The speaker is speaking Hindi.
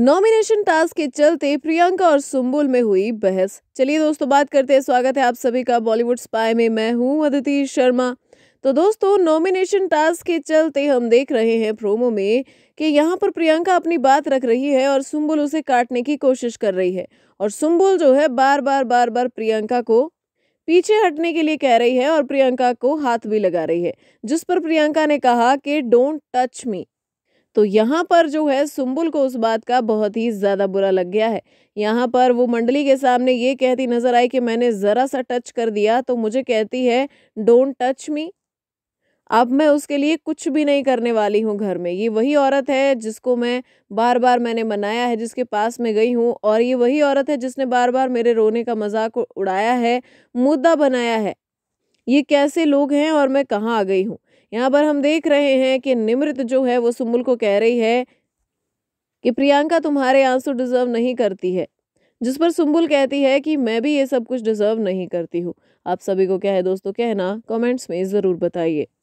नॉमिनेशन टास्क के चलते प्रियंका और सुम्बुल में हुई बहस चलिए दोस्तों बात करते हैं स्वागत है आप सभी का बॉलीवुड स्पाई में मैं हूं अदिति शर्मा तो दोस्तों नॉमिनेशन टास्क के चलते हम देख रहे हैं प्रोमो में कि यहाँ पर प्रियंका अपनी बात रख रही है और सुम्बुल उसे काटने की कोशिश कर रही है और सुम्बुल जो है बार बार बार बार प्रियंका को पीछे हटने के लिए कह रही है और प्रियंका को हाथ भी लगा रही है जिस पर प्रियंका ने कहा कि डोंट टच मी तो यहाँ पर जो है सुम्बुल को उस बात का बहुत ही ज़्यादा बुरा लग गया है यहाँ पर वो मंडली के सामने ये कहती नज़र आई कि मैंने ज़रा सा टच कर दिया तो मुझे कहती है डोंट टच मी अब मैं उसके लिए कुछ भी नहीं करने वाली हूँ घर में ये वही औरत है जिसको मैं बार बार मैंने मनाया है जिसके पास में गई हूँ और ये वही औरत है जिसने बार बार मेरे रोने का मजाक उड़ाया है मुद्दा बनाया है ये कैसे लोग हैं और मैं कहाँ आ गई हूँ यहाँ पर हम देख रहे हैं कि निमृत जो है वो सुमुल को कह रही है कि प्रियंका तुम्हारे आंसू डिजर्व नहीं करती है जिस पर सुम्बुल कहती है कि मैं भी ये सब कुछ डिजर्व नहीं करती हूँ आप सभी को क्या है दोस्तों कहना कमेंट्स में ज़रूर बताइए